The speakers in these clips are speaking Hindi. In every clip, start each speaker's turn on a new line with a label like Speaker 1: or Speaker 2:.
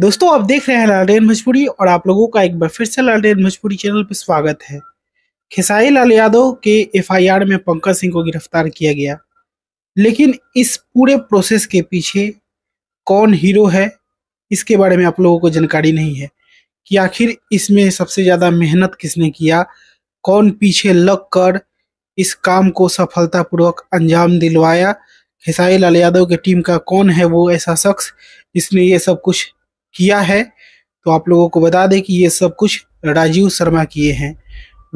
Speaker 1: दोस्तों आप देख रहे हैं लालटेन भोजपुरी और आप लोगों का एक बार फिर से लालटेन भोजपुरी चैनल पर स्वागत है खेसाई लाल यादव के एफआईआर में पंकज सिंह को गिरफ्तार किया गया लेकिन इस पूरे प्रोसेस के पीछे कौन हीरो है इसके बारे में आप लोगों को जानकारी नहीं है कि आखिर इसमें सबसे ज़्यादा मेहनत किसने किया कौन पीछे लग कर इस काम को सफलतापूर्वक अंजाम दिलवाया खेसाई लाल यादव की टीम का कौन है वो ऐसा शख्स जिसने ये सब कुछ किया है तो आप लोगों को बता दें कि ये सब कुछ राजीव शर्मा किए हैं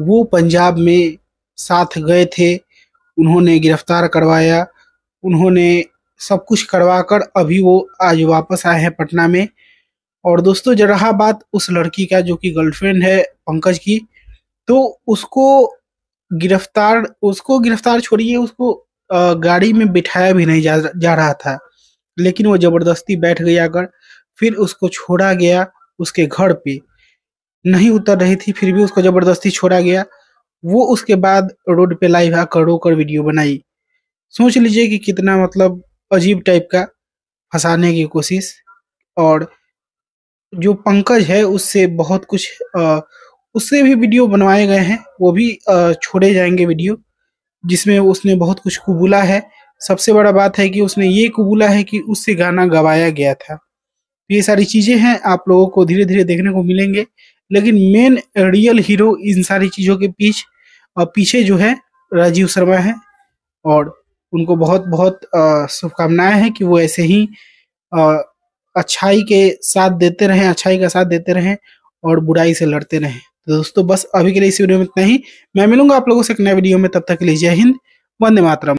Speaker 1: वो पंजाब में साथ गए थे उन्होंने गिरफ्तार करवाया उन्होंने सब कुछ करवा कर अभी वो आज वापस आए हैं पटना में और दोस्तों जब रहा बात उस लड़की का जो कि गर्लफ्रेंड है पंकज की तो उसको गिरफ्तार उसको गिरफ्तार छोड़िए उसको गाड़ी में बिठाया भी नहीं जा जा रहा था लेकिन वो ज़बरदस्ती बैठ गई अगर फिर उसको छोड़ा गया उसके घर पे नहीं उतर रही थी फिर भी उसको जबरदस्ती छोड़ा गया वो उसके बाद रोड पे लाइव आकर रो कर वीडियो बनाई सोच लीजिए कि कितना मतलब अजीब टाइप का फंसाने की कोशिश और जो पंकज है उससे बहुत कुछ आ, उससे भी वीडियो बनवाए गए हैं वो भी आ, छोड़े जाएंगे वीडियो जिसमें उसने बहुत कुछ कबूला है सबसे बड़ा बात है कि उसने ये कबूला है कि उससे गाना गवाया गया था तो ये सारी चीजें हैं आप लोगों को धीरे धीरे देखने को मिलेंगे लेकिन मेन रियल हीरो इन सारी चीजों के पीछे और पीछे जो है राजीव शर्मा है और उनको बहुत बहुत शुभकामनाएं हैं कि वो ऐसे ही आ, अच्छाई के साथ देते रहें अच्छाई का साथ देते रहें और बुराई से लड़ते रहें तो दोस्तों बस अभी के लिए इस वीडियो में इतना ही मैं मिलूंगा आप लोगों से एक नए वीडियो में तब तक के लिए जय हिंद वंदे मातरम